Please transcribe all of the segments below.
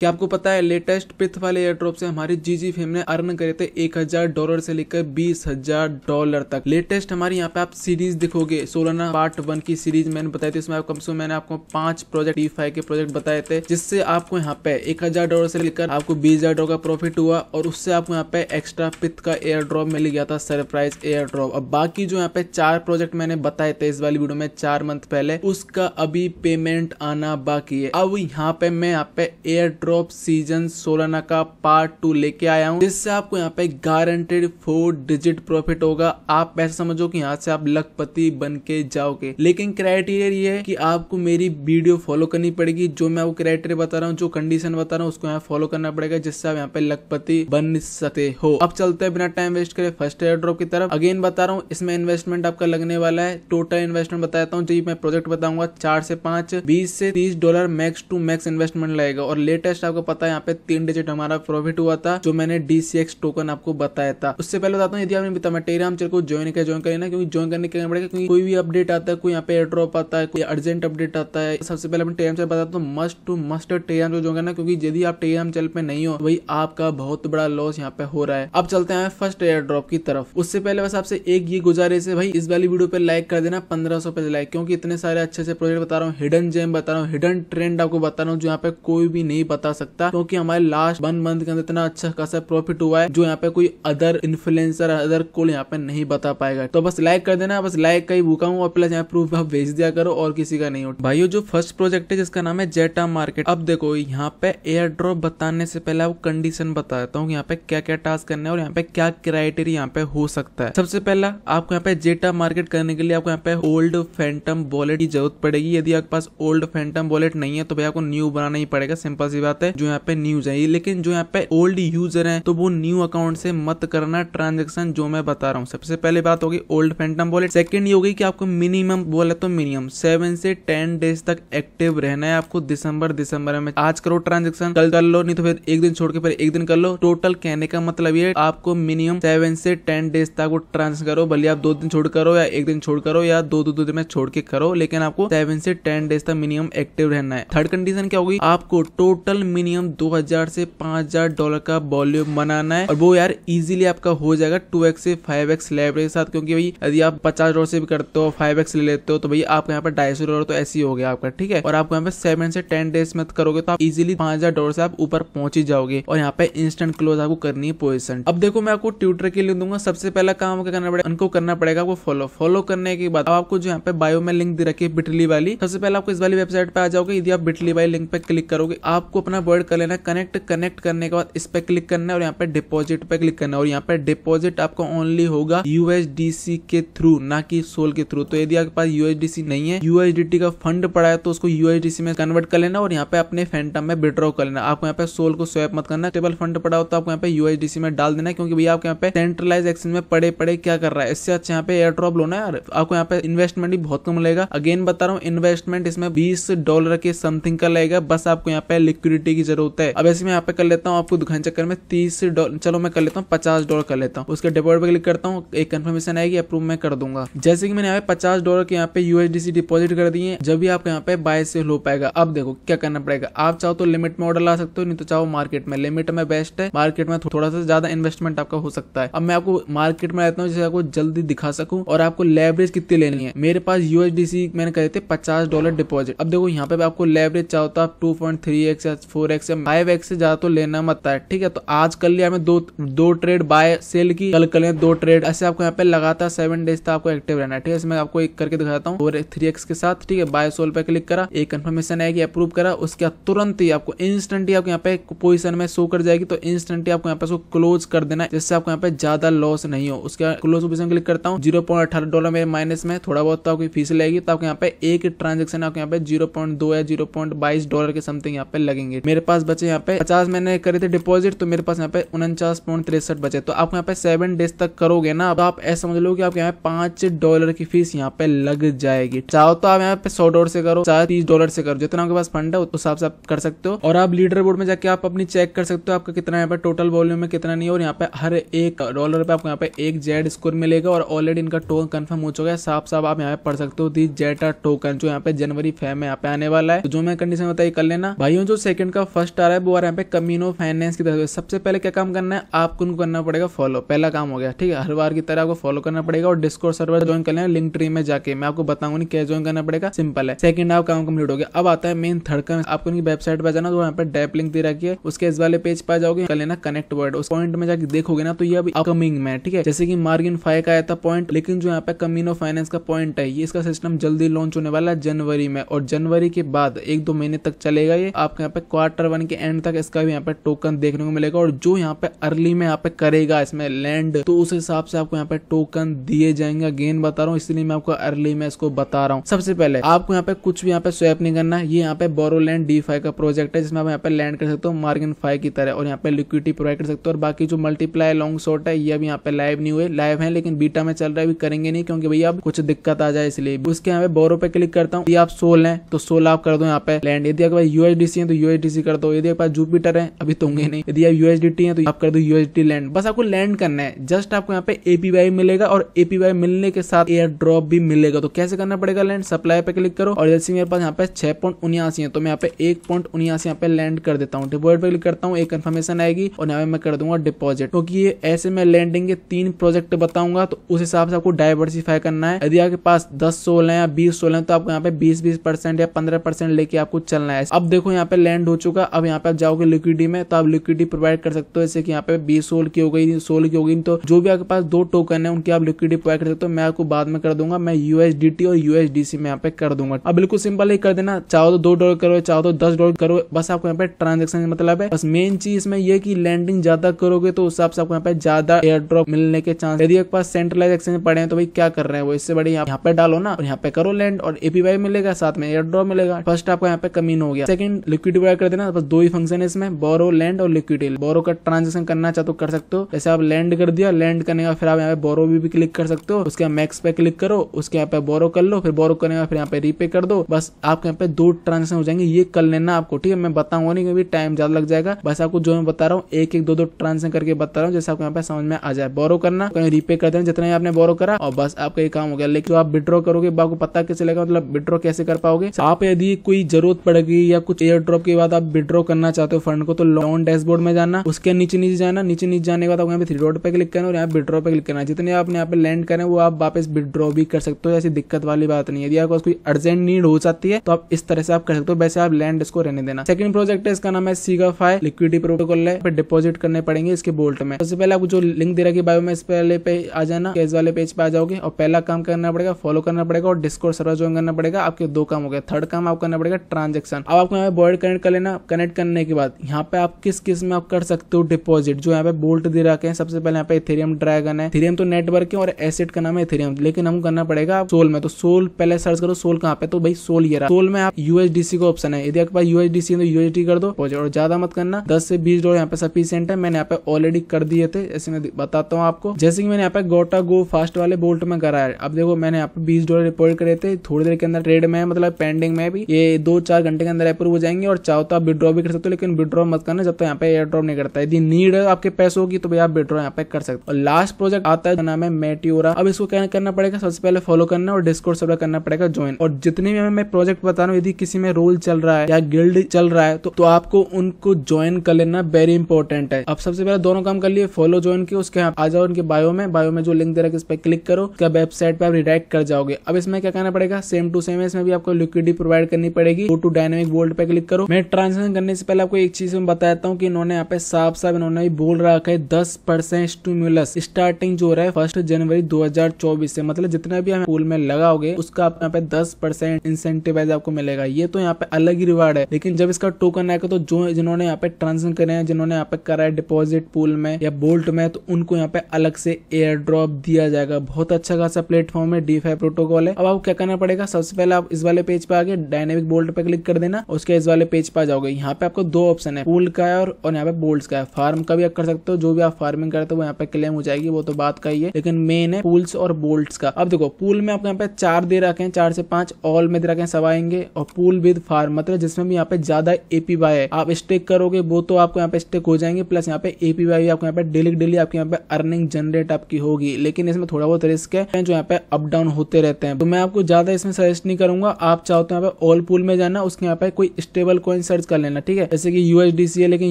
क्या आपको पता है लेटेस्ट पिथ वाले एयर ड्रॉप से हमारी जीजी फेम ने अर्न करे थे एक हजार डॉलर से लेकर बीस हजार डॉलर तक लेटेस्ट हमारी यहाँ पे आप सीरीज देखोगे सोलाना पार्ट वन की सीरीज मैंने बताई थी इसमें कम से मैंने आपको पांच प्रोजेक्ट ई फाइव के प्रोजेक्ट बताए थे जिससे आपको यहाँ पे एक हजार डॉलर से लेकर आपको बीस हजार डॉलर का प्रॉफिट हुआ और उससे आपको यहाँ पे एक्स्ट्रा पिथ का एयर ड्रॉप मिल गया था सरप्राइज एयर ड्रॉप और बाकी जो यहाँ पे चार प्रोजेक्ट मैंने बताए थे इस वाली वीडियो में चार मंथ पहले उसका अभी पेमेंट आना बाकी है अब यहाँ पे मैं यहाँ पे एयर ड्रॉप सीजन सोलाना का पार्ट टू लेके आया हूँ जिससे आपको यहाँ पे गारंटेड फोर डिजिट प्रॉफिट होगा आप ऐसा समझो कि यहाँ से आप लखपति बन के जाओगे लेकिन क्राइटेरिया ये है कि आपको मेरी वीडियो फॉलो करनी पड़ेगी जो मैं वो क्राइटेरिया बता रहा हूँ जो कंडीशन बता रहा हूँ उसको यहाँ फॉलो करना पड़ेगा जिससे आप यहाँ पे लखपति बन सकते हो अब चलते हैं बिना टाइम वेस्ट करे फर्स्ट एयर ड्रॉप की तरफ अगेन बता रहा हूँ इसमें इन्वेस्टमेंट आपका लगने वाला है टोटल इन्वेस्टमेंट बताता हूँ जी मैं प्रोजेक्ट बताऊंगा चार से पांच बीस से तीस dollar max to max investment लगेगा और लेटेस्ट जस्ट आपको पता है यहाँ पे तीन डिजिट हमारा प्रॉफिट हुआ था जो मैंने डीसीएक्स टोकन आपको बताया था उससे पहले बताता हूँ यदि आपने बताया टमेटेरियम चल को ज्वाइन कर ज्वाइन करें ना क्योंकि ज्वाइन करने के पड़ेगा क्योंकि कोई भी अपडेट आता है कोई यहाँ पे एड्रॉप आता है कोई अर्जेंट अपडेट आता है सबसे पहले अपने टेरियम चैनल बताता हूँ मस्ट टू मस्ट टेरियम चैनल ज्वाइन करना क्योंकि यदि आप टेरियम चल पे नहीं हो वही तो आपका बहुत बड़ा लॉस यहाँ पे हो रहा है अब चलते हैं फर्स्ट एयर ड्रॉप की तरफ उससे पहले बस आपसे एक ये गुजारिश है भाई इस वाली वीडियो पे लाइक कर देना पंद्रह सौ पे लाइक क्योंकि इतने सारे अच्छे से प्रोजेक्ट बता रहा हूँ हिडन जेम बता रहा हूँ हिडन ट्रेंड आपको बता रहा हूँ जो यहाँ पे कोई भी नहीं पता बता सकता क्योंकि हमारे लास्ट वन मंथ के अंदर इतना अच्छा खासा प्रॉफिट हुआ है जो यहाँ पे कोई अदर इन्फ्लुएंसर अदर कोल यहाँ पे नहीं बता पाएगा तो बस लाइक कर देना बस लाइक का ही भूखा हूँ और प्लस यहाँ प्रूफ आप भेज दिया करो और किसी का नहीं हो भाई जो फर्स्ट प्रोजेक्ट है जिसका नाम है जेटा मार्केट अब देखो यहाँ पे एयर ड्रॉप बताने से पहले आपको कंडीशन बता देता हूँ यहाँ पे क्या क्या टास्क करने और यहाँ पे क्या क्राइटेरिया यहाँ पे हो सकता है सबसे पहला आपको यहाँ पे जेटा मार्केट करने के लिए आपको यहाँ पे ओल्ड फैंटम वॉलेट की जरूरत पड़ेगी यदि आपके पास ओल्ड फैंटम वॉलेट नहीं है तो भाई आपको न्यू बनाना ही पड़ेगा सिंपल सी बात जाता है जो यहाँ पे न्यूज है लेकिन जो यहाँ पे ओल्ड यूजर है तो वो न्यू अकाउंट से मत करना ट्रांजेक्शन जो मैं बता रहा हूँ सबसे पहले बात होगी ओल्ड फैंटम वॉलेट सेकंड ये होगी कि आपको मिनिमम बोले तो मिनिमम सेवन से टेन डेज तक एक्टिव रहना है आपको दिसंबर दिसंबर में आज करो ट्रांजेक्शन कल कर लो नहीं तो फिर एक दिन छोड़ के फिर एक दिन कर लो टोटल कहने का मतलब ये आपको मिनिमम सेवन से टेन डेज तक वो ट्रांजेक्शन करो भले आप दो दिन छोड़ करो या एक दिन छोड़ करो या दो दो दो दिन में छोड़ के करो लेकिन आपको सेवन से टेन डेज तक मिनिमम एक्टिव रहना है थर्ड कंडीशन क्या होगी आपको टोटल मिनिमम 2000 से 5000 डॉलर का वॉल्यूम बनाना है और वो यार इजीली आपका हो जाएगा 2x से 5x लेवरेज के साथ क्योंकि भाई यदि आप 50 डॉलर से भी करते हो 5x ले लेते हो तो भाई आपका यहाँ पर ढाई डॉलर तो ऐसे ही हो गया आपका ठीक है और आपको यहाँ पे सेवन से टेन डेज में करोगे तो आप इजिली पांच डॉलर से आप ऊपर पहुंच ही जाओगे और यहाँ पे इंस्टेंट क्लोज आपको करनी है पोजिशन अब देखो मैं आपको ट्विटर के लिए दूंगा सबसे पहला काम क्या करना पड़ेगा उनको करना पड़ेगा आपको फॉलो फॉलो करने के बाद आपको जो यहाँ पे बायो में लिंक दे रखी है बिटली वाली सबसे पहले आपको इस वाली वेबसाइट पर आ जाओगे यदि आप बिटली वाली लिंक पे क्लिक करोगे आपको अपना ना वर्ड कर लेना कनेक्ट कनेक्ट करने के बाद इस पे क्लिक करना है और यहाँ पे डिपॉजिट पे क्लिक करना है और यहाँ पे डिपॉजिट आपका ओनली होगा यूएसडीसी के थ्रू ना कि सोल के थ्रू तो यदि आपके पास यूएसडीसी नहीं है यूएसडीटी का फंड पड़ा है तो उसको यूएसडीसी में कन्वर्ट कर लेना और यहाँ पे अपने फैंटम में विड्रॉ कर लेना आपको यहाँ पे सोल को स्वैप मत करना टेबल फंड पड़ा हो तो आपको यहाँ पे यूएसडीसी में डाल देना क्योंकि भैया आपके यहाँ पे सेंट्रलाइज एक्सचेंज में पड़े पड़े क्या कर रहा है इससे अच्छा यहाँ पे एयर ड्रॉप लोना है आपको यहाँ पे इन्वेस्टमेंट भी बहुत कम लगेगा अगेन बता रहा हूँ इन्वेस्टमेंट इसमें बीस डॉलर के समथिंग का लगेगा बस आपको यहाँ पे लिक्विडिटी क्वांटिटी की जरूरत है अब ऐसे में यहाँ पे कर लेता हूँ आपको दुकान चक्कर में तीस डॉलर चलो मैं कर लेता हूँ पचास डॉलर कर लेता हूँ उसके डिपॉजिट पर क्लिक करता हूँ एक कन्फर्मेशन आएगी अप्रूव मैं कर दूंगा जैसे कि मैंने यहाँ पे पचास डॉलर के यहाँ पे यूएसडीसी डिपोजिट कर दिए जब भी आपको यहाँ पे बाय से हो पाएगा अब देखो क्या करना पड़ेगा आप चाहो तो लिमिट में ऑर्डर ला सकते हो नहीं तो चाहो मार्केट में लिमिट में बेस्ट है मार्केट में थोड़ा सा ज्यादा इन्वेस्टमेंट आपका हो सकता है अब मैं आपको मार्केट में रहता हूँ जिसे आपको जल्दी दिखा सकूँ और आपको लेवरेज कितनी लेनी है मेरे पास यूएसडीसी मैंने कहे थे पचास डॉलर डिपोजिट अब देखो यहाँ पे आपको लेवरेज चाहो तो आप टू पॉइंट थ्री एक्स या फोर एक्स या फाइव एक्स से ज्यादा तो लेना मत है ठीक है तो आज कर लिया हमें दो दो ट्रेड बाय सेल की कल कर दो ट्रेड ऐसे आपको यहाँ पे लगातार सेवन डेज तक आपको एक्टिव रहना है ठीक है इसमें आपको एक करके दिखाता हूँ थ्री एक्स के साथ ठीक है बाय सोल पे क्लिक करा एक कन्फर्मेशन आएगी अप्रूव करा उसके बाद तुरंत ही आपको इंस्टेंटली आपको यहाँ पे पोजिशन में शो कर जाएगी तो इंस्टेंटली आपको यहाँ पे उसको क्लोज कर देना जिससे आपको यहाँ पे ज्यादा लॉस नहीं हो उसके क्लोज पोजिशन क्लिक करता हूँ जीरो पॉइंट अठारह डॉलर मेरे माइनस में थोड़ा बहुत तो आपकी फीस लगेगी तो आपको यहाँ पे एक ट्रांजेक्शन आपको यहाँ पे जीरो पॉइंट दो या जीरो पॉइंट बाईस डॉलर के समथिंग यहाँ पे लगेंगे होंगे मेरे पास बचे यहाँ पे पचास मैंने करे थे डिपोजिट तो मेरे पास यहाँ पे उनचास पॉइंट तिरसठ बचे तो आप यहाँ पे सेवन डेज तक करोगे ना तो आप ऐसा समझ लो कि आप यहाँ पे पांच डॉलर की फीस यहाँ पे लग जाएगी चाहो तो आप यहाँ पे सौ डॉलर से करो चाहे तीस डॉलर से करो जितना आपके पास फंड है उस हिसाब से आप कर सकते हो और आप लीडर बोर्ड में जाके आप अपनी चेक कर सकते हो आपका कितना यहाँ पे टोटल वॉल्यूम में कितना नहीं और यहाँ पे हर एक डॉलर पे आपको यहाँ पे एक जेड स्कोर मिलेगा और ऑलरेडी इनका टोकन कन्फर्म हो चुका है साफ साफ आप यहाँ पे पढ़ सकते हो दी जेटा टोकन जो यहाँ पे जनवरी फेम में यहाँ पे आने वाला है जो मैं कंडीशन बताई कर लेना भाइयों जो सेकंड कंटेंट का फर्स्ट आ रहा है वो आ रहा है यहाँ पे कमीनो फाइनेंस की तरफ से सबसे पहले क्या काम करना है आपको उनको करना पड़ेगा फॉलो पहला काम हो गया ठीक है हर बार की तरह आपको फॉलो करना पड़ेगा और डिस्कोर्ड सर्वर ज्वाइन कर लेना लिंक ट्री में जाके मैं आपको बताऊंगा नहीं क्या ज्वाइन करना पड़ेगा सिंपल है सेकंड आप काम कंप्लीट हो गया अब आता है मेन थर्ड का आपको उनकी वेबसाइट पर जाना तो यहाँ पर डेप लिंक दे रखी है उसके इस वाले पेज पर जाओगे कर लेना कनेक्ट वर्ड उस पॉइंट में जाकर देखोगे ना तो ये अभी अपकमिंग में ठीक है जैसे कि मार्गिन फाइव का आया था पॉइंट लेकिन जो यहाँ पे कमीनो फाइनेंस का पॉइंट है ये इसका सिस्टम जल्दी लॉन्च होने वाला है जनवरी में और जनवरी के बाद एक दो महीने तक चलेगा ये आपके यहाँ पे क्वार्टर वन के एंड तक इसका भी यहाँ पे टोकन देखने को मिलेगा और जो यहाँ पे अर्ली में यहाँ पे करेगा इसमें लैंड तो उस हिसाब से आपको यहाँ पे टोकन दिए जाएंगे गेन बता रहा हूँ इसलिए मैं आपको अर्ली में इसको बता रहा हूँ सबसे पहले आपको यहाँ पे कुछ भी यहाँ पे स्वैप नहीं करना ये यहाँ पे बोरोलैंड डी का प्रोजेक्ट है जिसमें आप यहाँ पे लैंड कर सकते हो मार्गिन फाइव की तरह और यहाँ पे लिक्विडिटी प्रोवाइड कर सकते हो और बाकी जो मल्टीप्लाई लॉन्ग शॉर्ट है ये अभी यहाँ पे लाइव नहीं हुए लाइव है लेकिन बीटा में चल रहा है अभी करेंगे नहीं क्योंकि भैया अब कुछ दिक्कत आ जाए इसलिए उसके यहाँ पे बोरो पे क्लिक करता हूँ आप सोल है तो सोल आप कर दो यहाँ पे लैंड यदि अगर यूएसडीसी है तो यूएसडी यूएसडीसी कर दो यदि आपके पास जुपिटर है अभी तो होंगे नहीं यदि आप यूएसडीटी है तो आप कर दो यूएसडी लैंड बस आपको लैंड करना है जस्ट आपको यहाँ पे एपीवाई मिलेगा और एपीवाई मिलने के साथ एयर ड्रॉप भी मिलेगा तो कैसे करना पड़ेगा लैंड सप्लाई पे क्लिक करो और जैसे मेरे पास यहाँ पे छह पॉइंट उन्यासी है तो मैं यहाँ पे एक पॉइंट उन्यासी यहाँ पे लैंड कर देता हूँ डिपोजिट पे क्लिक करता हूँ एक कन्फर्मेशन आएगी और यहाँ पे मैं कर दूंगा डिपोजिट क्योंकि तो ये ऐसे में लैंडिंग के तीन प्रोजेक्ट बताऊंगा तो उस हिसाब से आपको डायवर्सिफाई करना है यदि आपके पास दस सोलह या बीस सोलह तो आपको यहाँ पे बीस बीस परसेंट या पंद्रह परसेंट लेके आपको चलना है अब देखो यहाँ पे लैंड हो चुका अब यहाँ पे आप जाओगे लिक्विडी में तो आप लिक्विडी प्रोवाइड कर सकते हो जैसे कि यहाँ पे बी सोल की हो गई सोल की हो गई तो जो भी आपके पास दो टोकन है उनकी आप लिक्विडी प्रोवाइड कर सकते हो मैं आपको बाद में कर दूंगा मैं यूएसडीटी और यूएसडीसी में यहाँ पे कर दूंगा अब बिल्कुल सिंपल ही कर देना चाहो तो दो डॉलर करो चाहो तो दस डॉलर करो बस आपको यहाँ पे ट्रांजेक्शन मतलब है बस मेन चीज में ये की लैंडिंग ज्यादा करोगे तो उस हिसाब से आपको यहाँ पे ज्यादा एयर ड्रॉप मिलने के चांस यदि आपके पास सेंट्रलाइज एक्सचेंज पड़े हैं तो भाई क्या कर रहे हैं वो इससे बड़े यहाँ पे डालो ना और यहाँ पे करो लैंड और एपीवाई मिलेगा साथ में एयर ड्रॉप मिलेगा फर्स्ट आपको यहाँ पे कमीन हो गया सेकंड लिक्विड कर देना बस दो ही फंक्शन है इसमें बोरो लैंड और लिक्विड बोरो का ट्रांजेक्शन करना चाहते हो तो कर सकते हो जैसे आप लैंड कर दिया लैंड करने का फिर आप यहाँ पे बोरो भी, भी क्लिक कर सकते हो उसके मैक्स पे क्लिक करो उसके यहाँ पे बोरो कर लो फिर बोरो करने का फिर यहाँ पे रीपे कर दो बस आपके यहाँ पे दो ट्रांजेक्शन हो जाएंगे ये कर लेना आपको ठीक है मैं बताऊंगा नहीं क्योंकि टाइम ज्यादा लग जाएगा बस आपको जो मैं बता रहा हूँ एक एक दो दो ट्रांजेक्शन करके बता रहा हूँ जैसे आपको यहाँ पे समझ में आ जाए बोरो करना कहीं रीपे कर देना जितना आपने बोरो करा और बस आपका ये काम हो गया लेकिन आप विड्रॉ करोगे आपको पता कैसे लगेगा मतलब विड्रॉ कैसे कर पाओगे आप यदि कोई जरूरत पड़ेगी या कुछ एयर ड्रॉप के बाद आप विड्रॉ करना चाहते हो फंड को तो लोन डैशबोर्ड में जाना उसके नीचे नीचे जाना नीचे नीचे जाने के बाद यहाँ पे थ्री डॉट पे क्लिक करना और यहाँ विड्रॉ पे क्लिक करना जितने आप यहाँ पे लैंड करें वो आप वापस विड्रॉ भी कर सकते हो ऐसी दिक्कत वाली बात नहीं है यदि आपको कोई अर्जेंट नीड हो जाती है तो आप इस तरह से आप कर सकते हो वैसे आप लैंड इसको रहने देना सेकंड प्रोजेक्ट है इसका नाम है सीगा फाइव लिक्विडी प्रोटोकॉल है डिपॉजिट करने पड़ेंगे इसके बोल्ट में सबसे पहले आपको जो लिंक दे रखी बायो में इस पहले पे आ जाना इस वाले पेज पे आ जाओगे और पहला काम करना पड़ेगा फॉलो करना पड़ेगा और डिस्कोर्ड सर्वर ज्वाइन करना पड़ेगा आपके दो काम हो गए थर्ड काम आपको करना पड़ेगा ट्रांजेक्शन अब आपको यहाँ पे बॉयड कनेक्ट कर लेना ना कनेक्ट करने के बाद यहाँ पे आप किस किस में आप कर सकते हो डिपॉजिट जो यहाँ पे बोल्ट दे रखे हैं सबसे पहले यहाँ पे इथेरियम ड्रैगन है इथेरियम तो नेटवर्क है और एसेट का नाम है इथेरियम लेकिन हम करना पड़ेगा सोल में तो सोल पहले सर्च करो सोल कहाँ पे तो भाई सोल ये रहा सोल में आप यूएसडीसी का ऑप्शन है यदि आपके पास यूएसडीसी है तो यूएसडी कर दो और ज्यादा मत करना दस से बीस डॉलर यहाँ पे सफिशियंट है मैंने यहाँ पे ऑलरेडी कर दिए थे ऐसे मैं बताता हूँ आपको जैसे कि मैंने यहाँ पे गोटा गो फास्ट वाले बोल्ट में कराया है अब देखो मैंने यहाँ पे बीस डॉलर रिपोर्ट करे थे थोड़ी देर के अंदर ट्रेड में मतलब पेंडिंग में भी ये दो चार घंटे के अंदर अप्रूव हो जाएंगे और चाहो तो आप विड्रॉ भी कर सकते हो लेकिन विड्रॉ मत करना जब तक यहाँ पे एयर ड्रॉप नहीं करता यदि नीड आपके पैसों की तो भैया आप विड्रॉ यहाँ पे कर सकते हो लास्ट प्रोजेक्ट आता है नाम है मेट्योरा अब इसको क्या करना पड़ेगा सबसे पहले फॉलो करना और डिस्कोर्स करना पड़ेगा ज्वाइन और जितने भी मैं प्रोजेक्ट बता रहा हूँ यदि किसी में रोल चल रहा है या गिल्ड चल रहा है तो, तो आपको उनको ज्वाइन कर लेना वेरी इंपॉर्टेंट है अब सबसे पहले दोनों काम कर लिए फॉलो ज्वाइन किया उसके यहाँ आ जाओ उनके बायो में बायो में जो लिंक दे रहा है इस पर क्लिक करो क्या वेबसाइट पर आप रिडायरेक्ट कर जाओगे अब इसमें क्या करना पड़ेगा सेम टू सेम इसमें भी आपको लिक्विडी प्रोवाइड करनी पड़ेगी टू डायनेमिक वोल्ड पे क्लिक करो मैं ट्रांजेक्शन करने से पहले आपको एक चीज में बताया हूँ कि इन्होंने यहाँ पे साफ साफ इन्होंने बोल रहा है दस परसेंट स्टूमुलस स्टार्टिंग जो रहा है फर्स्ट जनवरी 2024 से मतलब जितना भी हमें पूल में लगाओगे उसका आप यहाँ पे दस परसेंट इंसेंटिवाइज आपको मिलेगा ये तो यहाँ पे अलग ही रिवार्ड है लेकिन जब इसका टोकन आएगा तो जो जिन्होंने यहाँ पे ट्रांजेक्शन करे हैं जिन्होंने यहाँ पे करा है डिपॉजिट पूल में या बोल्ट में तो उनको यहाँ पे अलग से एयर ड्रॉप दिया जाएगा बहुत अच्छा खासा प्लेटफॉर्म है डी प्रोटोकॉल है अब आपको क्या करना पड़ेगा सबसे पहले आप इस वाले पेज पे आगे डायनेमिक बोल्ट पे क्लिक कर देना उसके इस वाले पेज पर जाओगे यहाँ पे आपको दो ऑप्शन है पूल का है और, और यहाँ पे बोल्ड का है फार्म का भी आप कर सकते हो जो भी आप फार्मिंग करते हो यहाँ पे क्लेम हो जाएगी वो तो बात का ही है लेकिन मेन है पूल्स और बोल्ट का अब देखो पूल में आपको यहाँ पे चार दे रखे हैं चार से पांच ऑल में दे रखे हैं सब आएंगे और पूल विद फार्म मतलब जिसमें भी यहाँ पे ज्यादा एपी है आप स्टेक करोगे वो तो आपको यहाँ पे स्टेक हो जाएंगे प्लस यहाँ पे एपी भी आपको यहाँ पे डेली डेली आपके यहाँ पे अर्निंग जनरेट आपकी होगी लेकिन इसमें थोड़ा बहुत रिस्क है जो यहाँ पे अप डाउन होते रहते हैं तो मैं आपको ज्यादा इसमें सजेस्ट नहीं करूंगा आप चाहते हो यहाँ पे ऑल पूल में जाना उसके यहाँ पे कोई स्टेबल कॉइन सर्च कर लेना ठीक है जैसे कि यूएसडीसी है लेकिन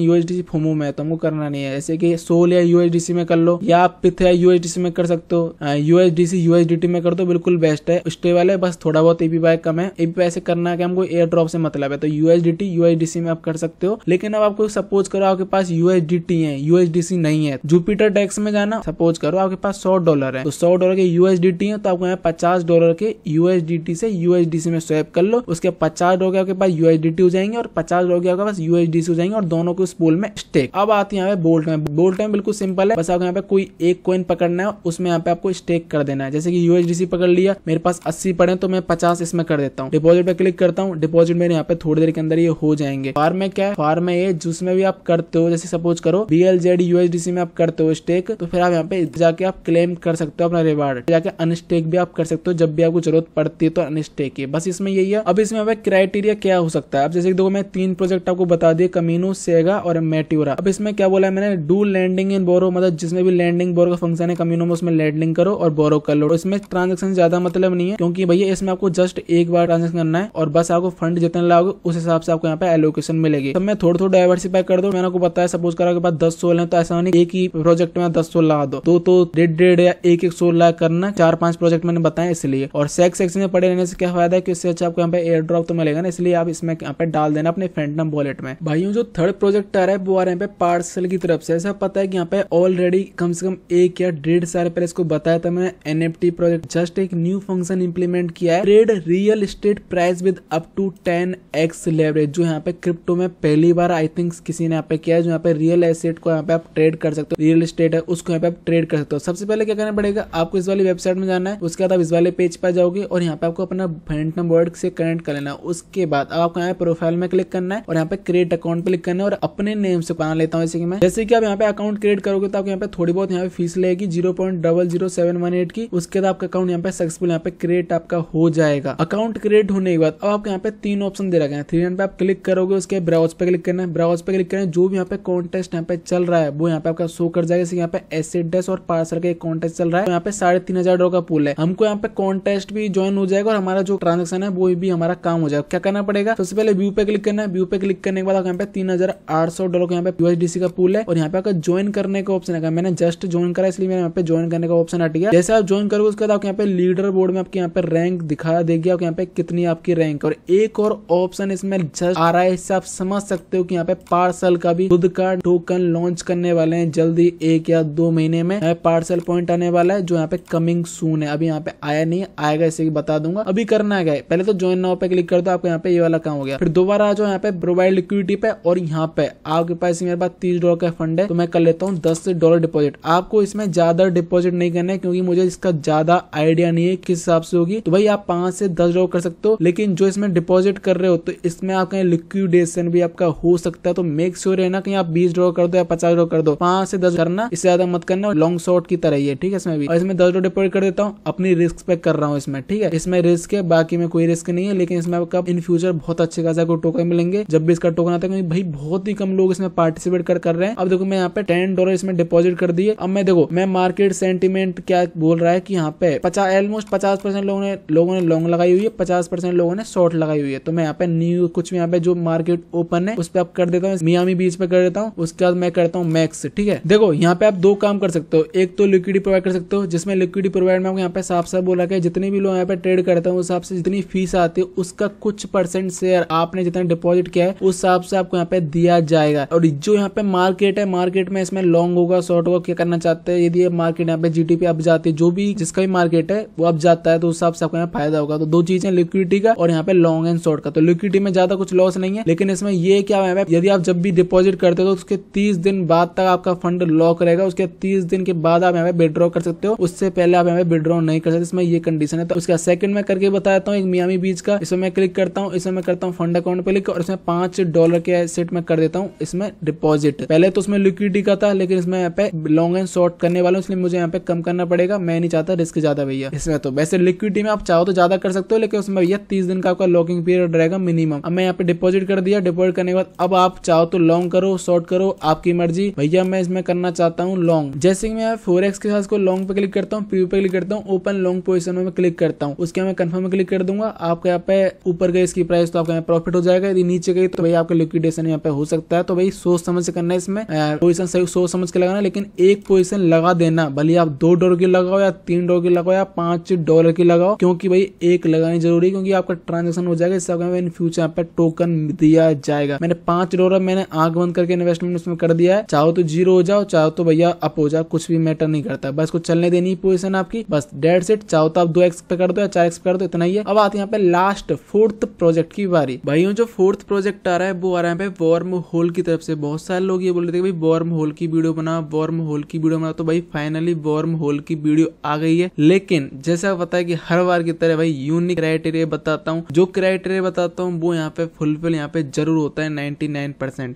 यूएसडीसी फोमो में है तुमको करना नहीं है जैसे कि सोल या यूएसडीसी में कर लो या आप पिथ या यूएसडीसी में कर सकते हो यूएसडीसी यूएसडीटी में कर दो बिल्कुल बेस्ट है स्टेबल है बस थोड़ा बहुत एपीवाई कम है एपीवाई से करना है कि हमको एयर ड्रॉप से मतलब है तो यूएसडीटी यूएसडीसी में आप कर सकते हो लेकिन अब आपको सपोज करो आपके पास यूएसडीटी है यूएसडीसी नहीं है जुपिटर टैक्स में जाना सपोज करो आपके पास सौ डॉलर है तो सौ डॉलर के यूएसडीटी है तो आपको यहाँ पचास डॉलर के यूएसडीटी से यूएसडीसी में स्वैप कर लो उसके पचास डॉलर आपके पास यूएसडीटी हो जाएंगे और पचास चार्ज हो गया होगा बस यूएचडीसी हो जाएंगे और दोनों को उस पोल में स्टेक अब आती है यहाँ पे बोल्ट में बोल्ट में बिल्कुल सिंपल है बस आपको यहाँ पे कोई एक कोइन पकड़ना है उसमें यहाँ पे आपको स्टेक कर देना है जैसे कि यूएचडीसी पकड़ लिया मेरे पास अस्सी पड़े तो मैं पचास इसमें कर देता हूँ डिपोजिट पे क्लिक करता हूँ डिपोजिट मेरे यहाँ पे थोड़ी देर के अंदर ये हो जाएंगे फार्म में क्या है फार्म में ये जिसमें भी आप करते हो जैसे सपोज करो बी एल जेड यूएचडीसी में आप करते हो स्टेक तो फिर आप यहाँ पे जाके आप क्लेम कर सकते हो अपना रिवार्ड जाके अनस्टेक भी आप कर सकते हो जब भी आपको जरूरत पड़ती है तो अनस्टेक बस इसमें यही है अब इसमें क्राइटेरिया क्या हो सकता है अब जैसे देखो मैं तीन तीन प्रोजेक्ट आपको बता दिए कमीनो सेगा और मेट्योरा अब इसमें क्या बोला है मैंने डू लैंडिंग इन बोरो मतलब जिसमें भी लैंडिंग बोरो का फंक्शन है कमीनो में उसमें लैंडिंग करो और बोरो कर लो इसमें ट्रांजेक्शन ज्यादा मतलब नहीं है क्योंकि भैया इसमें आपको जस्ट एक बार ट्रांजेक्शन करना है और बस आपको फंड जितना लाओगे उस हिसाब से आपको यहाँ पे एलोकेशन मिलेगी तो मैं थोड़ा थोड़ा डायवर्सिफाई कर दो मैंने आपको बताया सपोज करा के पास दस सोलह है तो ऐसा नहीं एक ही प्रोजेक्ट में दस सोलह ला दो तो तो डेढ़ डेढ़ या एक एक सोलह करना चार पांच प्रोजेक्ट मैंने बताया इसलिए और सेक्स सेक्शन में पड़े रहने से क्या फायदा है कि इससे अच्छा आपको यहाँ पे एयर ड्रॉप तो मिलेगा ना इसलिए आप इसमें यहाँ पे डाल देना अपने फैंटम वॉलेट में भाइयों जो थर्ड प्रोजेक्ट आ रहा है वो आ रहा है पार्सल की तरफ से ऐसा पता है कि यहाँ पे ऑलरेडी कम से कम एक या डेढ़ साल पहले इसको बताया था मैंने एनएफटी प्रोजेक्ट जस्ट एक न्यू फंक्शन इम्प्लीमेंट किया है trade real estate price with up to ten X leverage जो यहाँ पे क्रिप्टो में पहली बार आई थिंक किसी ने यहाँ पे किया है जो यहाँ पे रियल एसेट को यहाँ पे आप ट्रेड कर सकते हो रियल स्टेट है उसको यहाँ पे आप ट्रेड कर सकते हो सबसे पहले क्या करना पड़ेगा आपको इस वाली वेबसाइट में जाना है उसके बाद आप इस वाले पेज पर जाओगे और यहाँ पे आपको अपना फैंटम वर्ड से कनेक्ट कर लेना उसके बाद आपको यहाँ पे प्रोफाइल में क्लिक करना करना है और यहाँ पे क्रिएट अकाउंट पे क्लिक करना है और अपने नेम से बना लेता हूँ जैसे कि मैं जैसे कि आप यहाँ पे अकाउंट क्रिएट करोगे तो आपको यहाँ पे थोड़ी बहुत यहाँ पे फीस लेगी zero point double zero seven one eight की उसके बाद आपका अकाउंट यहाँ पे सक्सेसफुल यहाँ पे क्रिएट आपका हो जाएगा अकाउंट क्रिएट होने के बाद अब आपको यहाँ पे तीन ऑप्शन दे रखे हैं थ्री पे आप क्लिक करोगे उसके ब्राउज पे क्लिक करना है ब्राउज पे क्लिक करना जो भी यहाँ पे कॉन्टेस्ट यहाँ पे चल रहा है वो यहाँ पे आपका शो कर जाएगा जैसे यहाँ पे एसिड डेस और पार्सल का एक कॉन्टेस्ट चल रहा है यहाँ पे साढ़े तीन हजार का पुल है हमको यहाँ पे कॉन्टेस्ट भी ज्वाइन हो जाएगा और हमारा जो ट्रांजेक्शन है वो भी हमारा काम हो जाएगा क्या करना पड़ेगा सबसे पहले व्यू पे क्लिक करना है हैं व्यू पे क्लिक करने के बाद यहाँ पे तीन हजार आठ सौ डॉलर यहाँ पे यूएसडीसी का पुल है और यहाँ पे आपका ज्वाइन करने का ऑप्शन है मैंने जस्ट ज्वाइन करा इसलिए मैंने यहाँ पे ज्वाइन करने का ऑप्शन हट गया जैसे आप ज्वाइन करोगे उसके बाद आपके यहाँ पे लीडर बोर्ड में आपके यहाँ पे रैंक दिखा देगी आपके यहाँ पे कितनी आपकी रैंक और एक और ऑप्शन इसमें जस्ट आ रहा है इससे आप समझ सकते हो कि यहाँ पे पार्सल का भी खुद का टोकन लॉन्च करने वाले हैं जल्दी एक या दो महीने में पार्सल पॉइंट आने वाला है जो यहाँ पे कमिंग सून है अभी यहाँ पे आया नहीं आएगा इसे बता दूंगा अभी करना है पहले तो ज्वाइन नाउ पे क्लिक कर दो आपको यहाँ पे ये वाला काम हो गया फिर दोबारा जो यहाँ पे प्रोवाइड लिक्विडिटी पे और यहाँ पे आपके पास मेरे पास तीस डॉलर का फंड है तो मैं कर लेता हूँ दस डॉलर डिपोजिट आपको इसमें ज्यादा डिपोजिट नहीं करना है क्योंकि मुझे इसका ज्यादा आइडिया नहीं है किस हिसाब से होगी तो भाई आप पांच से दस डॉलर कर सकते हो लेकिन जो इसमें डिपोजिट कर रहे हो तो इसमें आपका लिक्विडेशन भी आपका हो सकता है तो मेक श्योर है ना कि आप बीस डॉलर कर दो या पचास डॉलर कर दो पांच से दस करना इससे ज्यादा मत करना लॉन्ग शॉर्ट की तरह ही है ठीक है इसमें भी और इसमें दस डॉलर डिपोजिट कर देता हूँ अपनी रिस्क पे कर रहा हूँ इसमें ठीक है इसमें रिस्क है बाकी में कोई रिस्क नहीं है लेकिन इसमें आपका इन फ्यूचर बहुत अच्छे खासा को टोकन मिलेंगे करेंगे जब भी इसका टोकन आता है क्योंकि भाई बहुत ही कम लोग इसमें पार्टिसिपेट कर कर रहे हैं अब देखो मैं यहाँ पे टेन डॉलर इसमें डिपॉजिट कर दिए अब मैं देखो मैं मार्केट सेंटिमेंट क्या बोल रहा है कि यहाँ पे पचास ऑलमोस्ट पचास परसेंट लोगों ने लोगों ने लॉन्ग लगाई हुई है पचास परसेंट लोगों ने शॉर्ट लगाई हुई है तो मैं यहाँ पे न्यू कुछ यहाँ पे जो मार्केट ओपन है उस पर आप कर देता हूँ मियामी बीच पे कर देता हूँ उसके बाद मैं करता हूँ मैक्स ठीक है देखो यहाँ पे आप दो काम कर सकते हो एक तो लिक्विडी प्रोवाइड कर सकते हो जिसमें लिक्विडी प्रोवाइड में यहाँ पे साफ साफ बोला गया जितने भी लोग यहाँ पे ट्रेड करते हैं उस हिसाब से जितनी फीस आती है उसका कुछ परसेंट शेयर आपने जितना डिपॉजिट मार्केट क्या है उस हिसाब से आपको यहाँ पे दिया जाएगा और जो यहाँ पे मार्केट है मार्केट में इसमें लॉन्ग होगा शॉर्ट होगा क्या करना चाहते हैं यदि मार्केट यहाँ पे जीटीपी अब जाती है जो भी जिसका भी मार्केट है वो अब जाता है तो उस हिसाब से आपको यहाँ फायदा होगा तो दो चीजें लिक्विडिटी का और यहाँ पे लॉन्ग एंड शॉर्ट का तो लिक्विडिटी में ज्यादा कुछ लॉस नहीं है लेकिन इसमें ये क्या है यदि आप जब भी डिपॉजिट करते हो तो उसके तीस दिन बाद तक आपका फंड लॉक रहेगा उसके तीस दिन के बाद आप यहाँ पे विड्रॉ कर सकते हो उससे पहले आप यहाँ पे विड्रॉ नहीं कर सकते इसमें ये कंडीशन है तो उसका सेकंड में करके बताता हूँ एक मियामी बीच का इसमें मैं क्लिक करता हूँ इसमें मैं करता हूँ फंड अकाउंट पे क्लिक और उसमें पांच डॉलर के सेट में कर देता हूँ इसमें डिपॉजिट पहले तो उसमें लिक्विडिटी का था लेकिन इसमें यहाँ पे लॉन्ग एंड शॉर्ट करने वाला इसलिए मुझे यहाँ पे कम करना पड़ेगा मैं नहीं चाहता रिस्क ज्यादा भैया इसमें तो वैसे लिक्विडिटी में आप चाहो तो ज्यादा कर सकते हो लेकिन उसमें भैया तीस दिन का आपका लॉकिंग पीरियड रहेगा मिनिमम अब मैं यहाँ पे डिपॉजिट कर दिया डिपॉजिट करने के बाद अब आप चाहो तो लॉन्ग करो शॉर्ट करो आपकी मर्जी भैया मैं इसमें करना चाहता हूँ लॉन्ग जैसे मैं फोर के साथ लॉन्ग पे क्लिक करता हूँ प्रीव्यू पे क्लिक करता हूँ ओपन लॉन्ग पोजिशन में क्लिक करता हूँ उसके मैं कन्फर्म क्लिक कर दूंगा आपके यहाँ पे ऊपर गए इसकी प्राइस तो आपका प्रॉफिट हो जाएगा यदि नीचे गई तो भाई आपका लिक्विडेशन यहाँ पे हो सकता है तो भाई सोच समझ करना इसमें पोजिशन सही सोच समझ के लगाना लेकिन एक पोजिशन लगा देना भले आप दो डॉलर की लगाओ या तीन डॉलर की लगाओ या पांच डॉलर की लगाओ क्योंकि भाई एक लगानी जरूरी क्योंकि आपका ट्रांजेक्शन हो जाएगा इस आपको इन फ्यूचर यहाँ पे टोकन दिया जाएगा मैंने पांच डॉलर मैंने आग बंद करके इन्वेस्टमेंट उसमें कर दिया है चाहो तो जीरो हो जाओ चाहो तो भैया अप हो जाओ कुछ भी मैटर नहीं करता बस को चलने देनी पोजिशन आपकी बस डेड सेट चाहो तो आप दो एक्स पे कर दो या चार एक्स पे कर दो इतना ही है अब आते यहाँ पे लास्ट फोर्थ प्रोजेक्ट की बारी भाई जो फोर्थ प्रोजेक्ट आ रहा है वो आ रहा है भाई वॉर्म होल की तरफ से बहुत सारे लोग ये बोल रहे थे भाई वॉर्म होल की वीडियो बना वॉर्म होल की वीडियो बना तो भाई फाइनली वॉर्म होल की वीडियो आ गई है लेकिन जैसा पता है कि हर बार की तरह भाई यूनिक क्राइटेरिया बताता हूँ जो क्राइटेरिया बताता हूँ वो यहाँ पे फुलफिल यहाँ पे जरूर होता है नाइनटी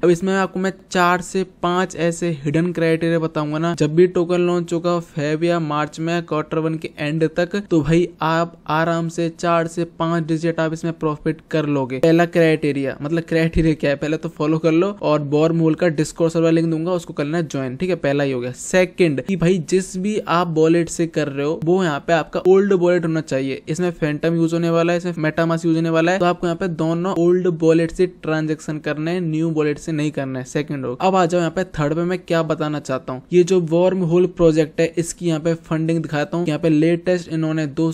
अब इसमें आपको मैं चार से पांच ऐसे हिडन क्राइटेरिया बताऊंगा ना जब भी टोकन लॉन्च होगा फेब या मार्च में क्वार्टर वन के एंड तक तो भाई आप आराम से चार से पांच डिजिट आप इसमें प्रॉफिट कर लोगे पहला क्राइटेरिया मतलब क्राइटेरिया क्या है पहले तो फॉलो कर लो और बोर मोल का डिस्कोर्स वाला लिंक दूंगा उसको करना लेना ज्वाइन ठीक है पहला ही हो गया सेकंड कि भाई जिस भी आप बॉलेट से कर रहे हो वो यहाँ पे आपका ओल्ड बॉलेट होना चाहिए इसमें फैंटम यूज होने वाला है इसमें मेटामास यूज होने वाला है तो आपको यहाँ पे दोनों ओल्ड बॉलेट से ट्रांजेक्शन करना है न्यू बॉलेट से नहीं करना है सेकंड हो अब आ जाओ यहाँ पे थर्ड पे मैं क्या बताना चाहता हूँ ये जो वॉर्म होल प्रोजेक्ट है इसकी यहाँ पे फंडिंग दिखाता हूँ यहाँ पे लेटेस्ट इन्होंने दो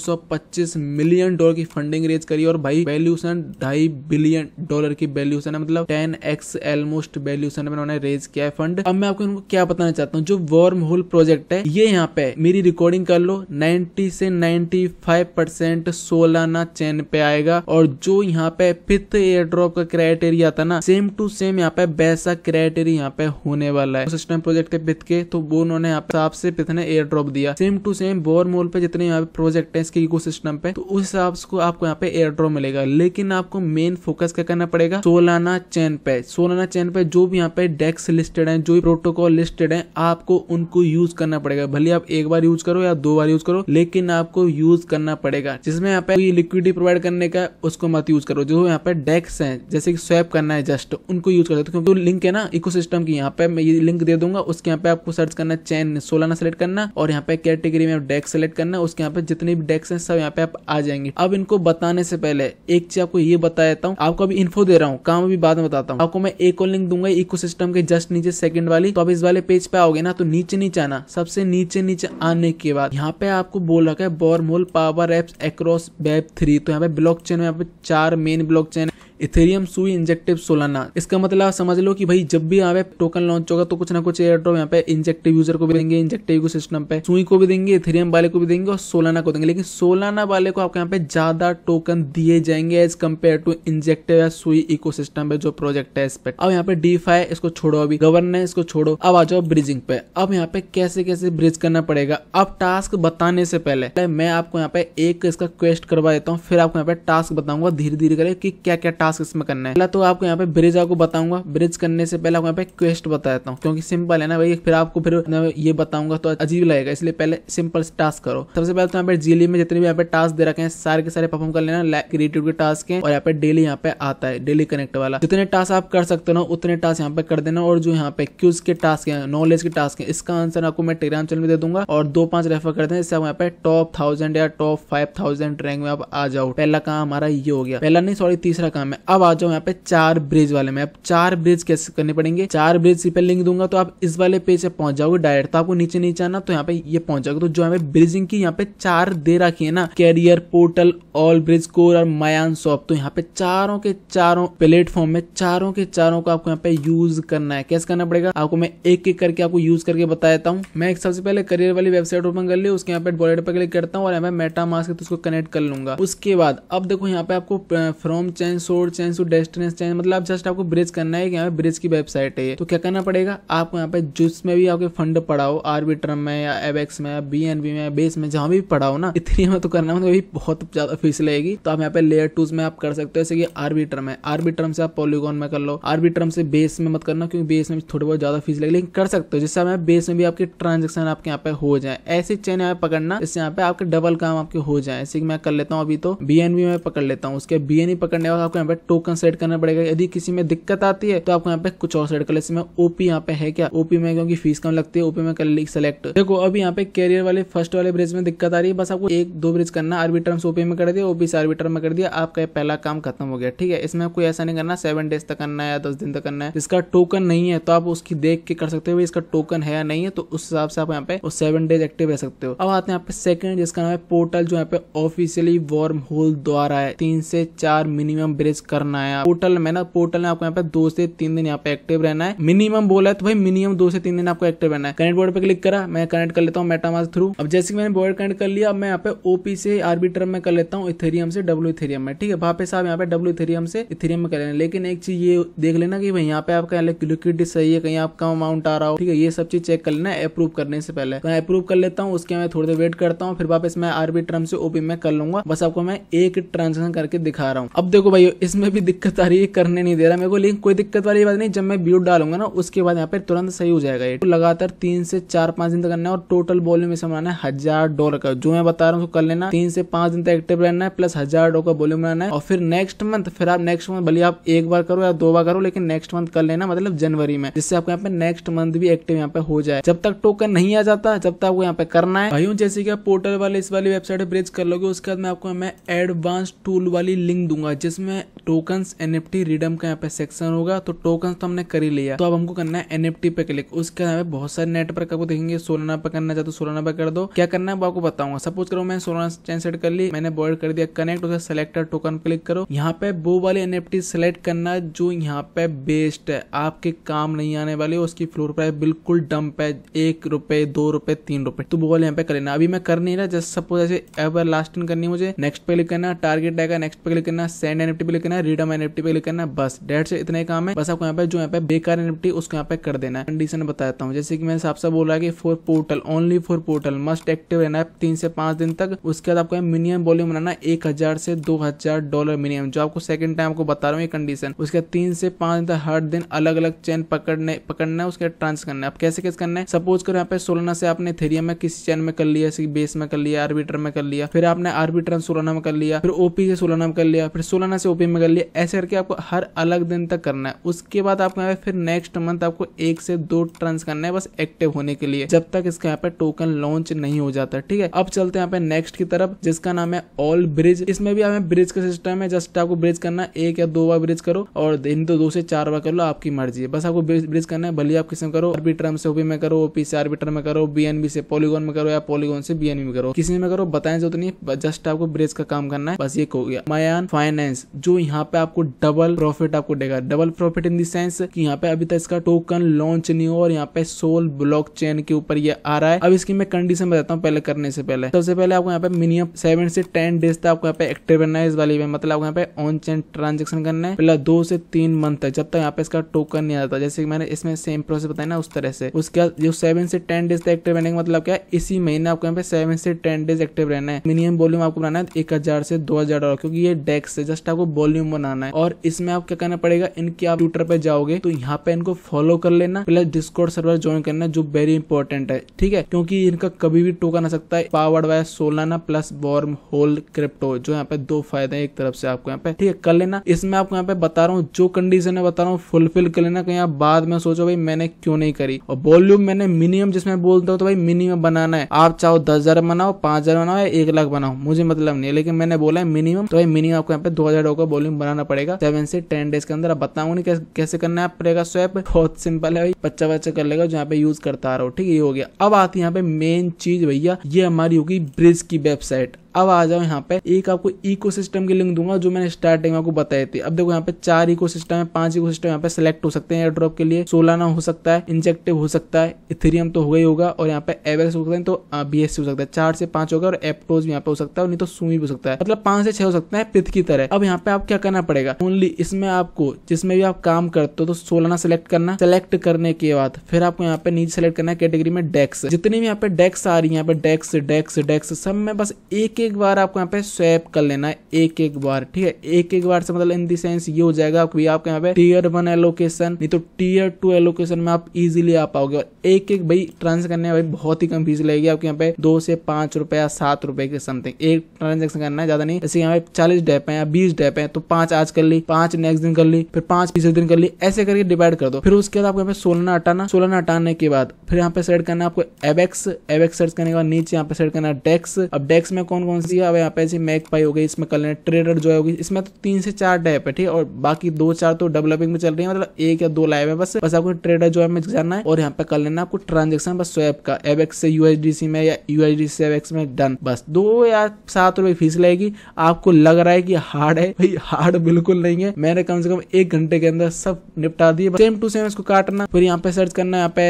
मिलियन डॉलर की फंडिंग रेज करी और भाई वैल्यूशन ढाई बिलियन डॉलर की वैल्यूशन है मतलब टेन एक्स एलमोस्ट वैल्यूशन में उन्होंने रेज किया है फंड अब मैं आपको इनको क्या बताना चाहता हूँ जो वॉर्म होल प्रोजेक्ट है ये यहाँ पे मेरी रिकॉर्डिंग कर लो नाइनटी से ninety five percent Solana chain पे आएगा और जो यहाँ पे फिफ्थ एयर ड्रॉप का क्राइटेरिया था ना सेम टू सेम यहाँ पे वैसा क्राइटेरिया यहाँ पे होने वाला है सिस्टम प्रोजेक्ट के फिफ्थ के तो वो उन्होंने यहाँ पे हिसाब से फिफ्थ ने एयर ड्रॉप दिया same to same wormhole पे जितने यहाँ पे प्रोजेक्ट है इसके इको सिस्टम पे तो उस हिसाब से आपको यहाँ पे एयर ड्रॉप मिलेगा लेकिन आपको मेन फोकस क्या करना पड़ेगा सोलाना चैन पे सोलाना चैन पे जो भी यहाँ पे डेक्स लिस्टेड है जो भी प्रोटोकॉल लिस्टेड है आपको उनको यूज करना पड़ेगा भले आप एक बार यूज करो या दो बार यूज करो लेकिन आपको यूज करना पड़ेगा जिसमें यहाँ पे कोई लिक्विडिटी प्रोवाइड करने का उसको मत यूज करो जो यहाँ पे डेक्स है जैसे कि स्वैप करना है जस्ट उनको यूज कर सकते क्योंकि लिंक है ना इको की यहाँ पे मैं ये लिंक दे दूंगा उसके यहाँ पे आपको सर्च करना चैन सोलाना सेलेक्ट करना और यहाँ पे कैटेगरी में डेक्स सेलेक्ट करना उसके यहाँ पे जितने भी डेक्स है सब यहाँ पे आप आ जाएंगे अब इनको बताने से पहले एक चीज आपको ये बताया देता आपको अभी इन्फो दे रहा हूँ काम भी बाद में बताता हूँ आपको मैं एक और लिंक दूंगा इको के जस्ट नीचे सेकंड वाली तो आप इस वाले पेज पे आओगे ना तो नीचे नीचे आना सबसे नीचे नीचे आने के बाद यहाँ पे आपको बोल रखा है Wormhole powers apps across web three तो यहाँ पे ब्लॉक चेन यहाँ पे चार main blockchain Ethereum Sui Injective Solana इसका मतलब समझ लो कि भाई जब भी यहाँ पे टोकन लॉन्च होगा तो कुछ ना कुछ एयर ड्रॉप यहाँ पे इंजेक्टिव यूजर को भी देंगे इंजेक्टिव को सिस्टम पे सुई को भी देंगे इथेरियम वाले को भी देंगे और सोलाना को देंगे लेकिन सोलाना वाले को आपको यहाँ पे ज्यादा टोकन दिए जाएंगे एज कम्पेयर टू इंजेक्टिव या सुई इको सिस्टम पे जो प्रोजेक्ट है इस पर अब यहाँ पे डी इसको छोड़ो अभी गवर्नेंस को छोड़ो अब आ जाओ ब्रिजिंग पे अब यहाँ पे कैसे कैसे ब्रिज करना पड़ेगा अब टास्क बताने से पहले मैं आपको यहाँ पे एक इसका क्वेस्ट करवा देता हूँ फिर आपको यहाँ पे टास्क बताऊंगा धीरे धीरे करे की क्या क्या टास्क इसमें करना है पहला तो आपको यहाँ पे ब्रिज आपको बताऊंगा ब्रिज करने से पहले आपको यहाँ पे क्वेस्ट बता देता हूँ क्योंकि सिंपल है ना भाई फिर आपको फिर ये बताऊंगा तो अजीब लगेगा इसलिए पहले सिंपल टास्क करो सबसे पहले तो यहाँ पे जीली e में जितने भी यहाँ पे टास्क दे रखे हैं सारे के सारे परफॉर्म कर लेना क्रिएटिव के टास्क है और यहाँ पे डेली यहाँ पे आता है डेली कनेक्ट वाला जितने टास्क आप कर सकते हो उतने टास्क यहाँ पे कर देना और जो यहाँ पे क्यूज के टास्क है नॉलेज के टास्क है इसका आंसर आपको मैं टेलीग्राम चैनल में दे दूंगा और दो पांच रेफर कर देना जिससे आप यहाँ पे टॉप थाउजेंड या टॉप फाइव थाउजेंड रैंक में आप आ जाओ पहला काम हमारा ये हो गया पहला नहीं सॉरी तीसरा काम है में अब आ जाओ यहाँ पे चार ब्रिज वाले में अब चार ब्रिज कैसे करने पड़ेंगे चार ब्रिज से लिंक दूंगा तो आप इस वाले पेज पे पहुंच जाओगे डायरेक्ट तो आपको नीचे नीचे आना तो यहाँ पे ये पहुंच जाओगे तो जो हमें ब्रिजिंग की यहाँ पे चार दे रखी है ना carrier portal all bridge core और मायान शॉप तो यहाँ पे चारों के चारों प्लेटफॉर्म में चारों के चारों को आपको यहाँ पे यूज करना है कैसे करना पड़ेगा आपको मैं एक एक करके आपको यूज करके बता देता हूँ मैं सबसे पहले करियर वाली वेबसाइट ओपन कर ली उसके यहाँ पे बॉलेट पर क्लिक करता हूँ और मेटा मास्क तो उसको कनेक्ट कर लूंगा उसके बाद अब देखो यहाँ पे आपको from chain source road change to destination change मतलब जस्ट आपको ब्रिज करना है कि यहाँ पे ब्रिज की वेबसाइट है तो क्या करना पड़ेगा आपको यहाँ पे जिस में भी आपके फंड पड़ा हो आर्बिट्रम में या एबेक्स में या बी में बेस में जहां भी पड़ा हो ना इतनी में तो करना मतलब बहुत ज्यादा फीस लगेगी तो आप यहाँ पे लेयर टूज में आप कर सकते हो जैसे कि आर्बिट्रम है आर्बिट्रम से आप पॉलीगॉन में कर लो आर्बिट्रम से बेस में मत करना क्योंकि बेस में थोड़ी बहुत ज्यादा फीस लगेगी लेकिन कर सकते हो जिससे आप बेस में भी आपके ट्रांजेक्शन आपके यहाँ पे हो जाए ऐसी चेन यहाँ पकड़ना इससे यहाँ पे आपके डबल काम आपके हो जाए ऐसे मैं कर लेता हूँ अभी तो बी में पकड़ लेता हूँ उसके बी पकड़ने के आपको यहाँ पे पर टोकन सेट करना पड़ेगा यदि किसी में दिक्कत आती है तो आपको यहाँ पे कुछ और सेट कर लेते ओपी यहाँ पे है क्या ओपी में क्योंकि फीस कम लगती है ओपी में कर ली सिलेक्ट देखो अभी यहाँ पे कैरियर वाले फर्स्ट वाले ब्रिज में दिक्कत आ रही है बस आपको एक दो ब्रिज करना आरबी टर्म्स ओपी में कर दिया ओपी से आरबी टर्म में कर दिया आपका पहला काम खत्म हो गया ठीक है इसमें कोई ऐसा नहीं करना सेवन डेज तक करना है या दस दिन तक करना है इसका टोकन नहीं है तो आप उसकी देख के कर सकते हो इसका टोकन है या नहीं है तो उस हिसाब से आप यहाँ पे सेवन डेज एक्टिव रह सकते हो अब आते हैं यहाँ पे सेकंड जिसका नाम है पोर्टल जो यहाँ पे ऑफिशियली वॉर्म होल द्वारा है तीन से चार मिनिमम ब्रिज करना है पोर्टल में ना पोर्टल में आपको यहाँ पे दो से तीन दिन यहाँ पे एक्टिव रहना है मिनिमम बोला है तो भाई मिनिमम दो से तीन दिन आपको एक्टिव रहना है कनेक्ट बोर्ड पे क्लिक करा मैं कनेक्ट कर लेता हूँ मेटामास थ्रू अब जैसे मैंने बोर्ड कनेक्ट कर लिया अब मैं यहाँ पे ओपी से आर्बिटर में कर लेता हूँ इथेरियम से डब्ल्यू इथेरियम में ठीक है वापस आप यहाँ पे डब्ल्यू इथेरियम से इथेरियम में कर लेना लेकिन एक चीज ये देख लेना की भाई यहाँ पे आपका लिक्विड सही है कहीं आपका अमाउंट आ रहा हो ठीक है ये सब चीज चेक कर लेना अप्रूव करने से पहले मैं अप्रूव कर लेता हूँ उसके मैं थोड़ी देर वेट करता हूँ फिर वापस मैं आरबी ट्रम से ओपी में कर लूंगा बस आपको मैं एक ट्रांजेक्शन करके दिखा रहा हूँ अब देखो भाई इस इसमें भी दिक्कत आ रही है करने नहीं दे रहा मेरे को लेकिन कोई दिक्कत वाली बात नहीं जब मैं ब्यूट डालूंगा ना उसके बाद यहाँ पे तुरंत सही हो जाएगा ये तो लगातार तीन से चार पांच दिन तक करना है और टोटल वॉल्यूम में बनाना है हजार डॉलर का जो मैं बता रहा हूँ कर लेना तीन से पांच दिन तक एक्टिव रहना है प्लस हजार डॉलर का वॉल्यूम बनाना है और फिर नेक्स्ट मंथ फिर आप नेक्स्ट मंथ भले आप एक बार करो या दो बार करो लेकिन नेक्स्ट मंथ कर लेना मतलब जनवरी में जिससे आपको यहाँ पे नेक्स्ट मंथ भी एक्टिव यहाँ पे हो जाए जब तक टोकन नहीं आ जाता जब तक आपको यहाँ पे करना है भाई जैसे कि आप पोर्टल वाले इस वाली वेबसाइट ब्रिज कर लोगे उसके बाद मैं आपको मैं एडवांस टूल वाली लिंक दूंगा जिसमें टोकन्स एनएफटी रिडम का यहाँ पे सेक्शन होगा तो टोकन तो हमने कर ही लिया तो अब हमको करना है एनएफटी पे क्लिक उसके यहाँ पे बहुत सारे नेटवर्क आपको देखेंगे सोलाना पे करना चाहते सोलाना पे कर दो क्या करना है आपको बताऊंगा सपोज करो मैंने सोलाना चैन सेट कर ली मैंने बॉर्ड कर दिया कनेक्ट उसका सेलेक्टर टोकन क्लिक करो यहाँ पे वो वाले एनएफटी सेलेक्ट करना जो यहाँ पे बेस्ट है आपके काम नहीं आने वाले उसकी फ्लोर प्राइस बिल्कुल डंप है एक रुपए दो रुपए तीन रुपए तो वो वाले यहाँ पे कर लेना अभी मैं कर नहीं रहा जस्ट सपोज ऐसे एवर लास्टिंग करनी मुझे नेक्स्ट पे क्लिक करना टारगेट आएगा नेक्स्ट पे क्लिक करना सेंड एनएफटी पे क्लिक करना करना है रीडम एनएफटी पे क्लिक करना है बस डेट से इतने काम है बस आपको यहाँ पे जो यहाँ पे बेकार एनएफटी उसको यहाँ पे कर देना है कंडीशन बताता हूँ जैसे कि मैंने साफ साफ बोला कि for portal only for portal must active रहना है तीन से पांच दिन तक उसके बाद आपको मिनिमम वॉल्यूम बनाना एक हजार से दो हजार डॉलर मिनिमम जो आपको सेकंड टाइम आपको बता रहा हूँ कंडीशन उसके बाद तीन से पांच दिन तक हर दिन अलग अलग चैन पकड़ने पकड़ना है उसके ट्रांस करना है आप कैसे कैसे करना है सपोज करो यहाँ पे सोलना से आपने थेरिया में किसी चैन में कर लिया बेस में कर लिया आर्बिटर में कर लिया फिर आपने आर्बिटर सोलाना में कर लिया फिर ओपी से सोलाना में कर लिया फिर सोलाना से ओपी में कर लिया ऐसे करके आपको हर अलग दिन तक करना है उसके बाद आपको यहाँ पे फिर नेक्स्ट मंथ आपको एक से दो ट्रंस करना है बस एक्टिव होने के लिए जब तक इसका यहाँ पे टोकन लॉन्च नहीं हो जाता ठीक है अब चलते यहाँ पे नेक्स्ट की तरफ जिसका नाम है ऑल ब्रिज इसमें भी हमें ब्रिज का सिस्टम है जस्ट आपको ब्रिज करना एक या दो बार ब्रिज करो और दिन तो दो से चार बार कर लो आपकी मर्जी है बस आपको ब्रिज करना है भले आप किसी में करो आरबी से ओपी में करो ओपी से आरबी ट्रम में करो बीएनबी से पॉलीगोन में करो या पॉलीगोन से बीएनबी में करो किसी में करो बताएं जो तो नहीं जस्ट आपको ब्रिज का काम करना है बस ये हो गया मायान फाइनेंस जो यहाँ यहाँ पे आपको डबल प्रॉफिट आपको देगा डबल प्रॉफिट इन देंस कि यहाँ पे अभी तक इसका टोकन लॉन्च नहीं हुआ और यहाँ पे सोल ब्लॉक चेन के ऊपर ये आ रहा है अब इसकी मैं कंडीशन बताता हूँ पहले करने से पहले सबसे पहले आपको यहाँ पे मिनिमम सेवन से टेन डेज तक आपको यहाँ पे एक्टिव रहना है इस वाली में मतलब आपको यहाँ पे ऑन चेन ट्रांजेक्शन करना है पहला दो से तीन मंथ तक जब तक यहाँ पे इसका टोकन नहीं आता जैसे मैंने इसमें सेम प्रोसेस बताया ना उस तरह से उसके बाद जो सेवन से टेन डेज तक एक्टिव रहने का मतलब क्या इसी महीने आपको यहाँ पे सेवन से टेन डेज एक्टिव रहना है मिनिमम वॉल्यूम आपको बनाना है एक हजार से दो हजार डॉलर क्योंकि ये डेक्स है जस्ट आपको वॉल्यूम टीम बनाना है और इसमें आप क्या करना पड़ेगा इनके आप ट्विटर पे जाओगे तो यहाँ पे इनको फॉलो कर लेना प्लस डिस्कोर्ट सर्वर ज्वाइन करना जो वेरी इंपॉर्टेंट है ठीक है क्योंकि इनका कभी भी टोकन आ सकता है powered by Solana plus wormhole crypto जो यहाँ पे दो फायदे हैं एक तरफ से आपको यहाँ पे ठीक है कर लेना इसमें आपको यहाँ पे बता रहा हूँ जो कंडीशन है बता रहा हूँ फुलफिल कर लेना कहीं आप बाद में सोचो भाई मैंने क्यों नहीं करी और वॉल्यूम मैंने मिनिमम जिसमें बोलता हूँ तो भाई मिनिमम बनाना है आप चाहो दस हजार बनाओ पांच हजार बनाओ या एक लाख बनाओ मुझे मतलब नहीं है लेकिन मैंने बोला है मिनिमम तो भाई मिनिमम आपको यहाँ पे दो हजार वॉल्यूम वॉल्यूम बनाना पड़ेगा सेवन से टेन डेज के अंदर अब बताऊंगा नहीं कैसे करना है पड़ेगा स्वैप बहुत सिंपल है बच्चा बच्चा कर लेगा जहाँ पे यूज करता आ रहा हूँ ठीक है ये हो गया अब आती है यहाँ पे मेन चीज भैया ये हमारी होगी ब्रिज की वेबसाइट अब आ जाओ यहाँ पे एक आपको इको सिस्टम की लिंक दूंगा जो मैंने स्टार्टिंग में आपको बताई थी अब देखो यहाँ पे चार इको सिस्टम है पांच इको सिस्टम यहाँ पे सिलेक्ट हो सकते हैं एयरड्रॉप के लिए सोलाना हो सकता है इंजेक्टिव हो सकता है इथेरियम तो हो ही होगा और यहाँ पे एवरेस हो सकते हैं तो बी हो सकता है चार से पांच होगा और एप्टोज यहाँ पे हो सकता है नहीं तो सुई भी हो सकता है मतलब पांच से छह हो सकता है पिथ की तरह अब यहाँ पे आप क्या करना पड़ेगा ओनली इसमें आपको जिसमें भी आप काम करते हो तो सोलाना सिलेक्ट करना सेलेक्ट करने के बाद फिर आपको यहाँ पे नीचे सेलेक्ट करना है कैटेगरी में डेक्स जितनी भी यहाँ पे डेक्स आ रही है यहाँ पे डेक्स डेक्स डेक्स सब में बस एक एक बार आपको यहाँ पे स्वैप कर लेना है एक एक बार ठीक है एक एक बार से मतलब इन दी सेंस ये हो जाएगा आपको आपके यहाँ पे टीयर वन एलोकेशन नहीं तो टीयर टू एलोकेशन में आप इजिली आ पाओगे और एक एक भाई ट्रांस करने भाई बहुत ही कम फीस लगेगी आपके यहाँ पे दो से पांच रुपए या सात रुपए के समथिंग एक ट्रांजेक्शन करना है ज्यादा नहीं जैसे यहाँ पे चालीस डेप है या बीस डेप है तो पांच आज कर ली पांच नेक्स्ट दिन कर ली फिर पांच तीसरे दिन कर ली ऐसे करके डिवाइड कर दो फिर उसके बाद आपको यहाँ पे सोलना हटाना सोलना हटाने के बाद फिर यहाँ पे सेट करना आपको एबेक्स एबेक्स सर्च करने के बाद नीचे यहाँ पे सेट करना डेक्स अब डेक्स में कौन कौन कौन सी है अब यहाँ पे ऐसी मैक पाई हो गई इसमें कलर लेना ट्रेडर जो है होगी इसमें तो तीन से चार टाइप है ठीक है और बाकी दो चार तो डेवलपिंग में चल रही है मतलब एक या दो लाइव है बस बस आपको ट्रेडर जो है मैं जाना है और यहाँ पे कर लेना आपको ट्रांजेक्शन बस स्वैप का एवेक्स से यूएसडीसी में या यूएसडी से एवेक्स में डन बस दो या सात रुपए फीस लगेगी आपको लग रहा है कि हार्ड है भाई हार्ड बिल्कुल नहीं है मैंने कम से कम एक घंटे के अंदर सब निपटा दिए सेम टू सेम इसको काटना फिर यहाँ पे सर्च करना यहाँ पे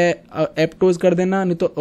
एपटोज कर देना नहीं तो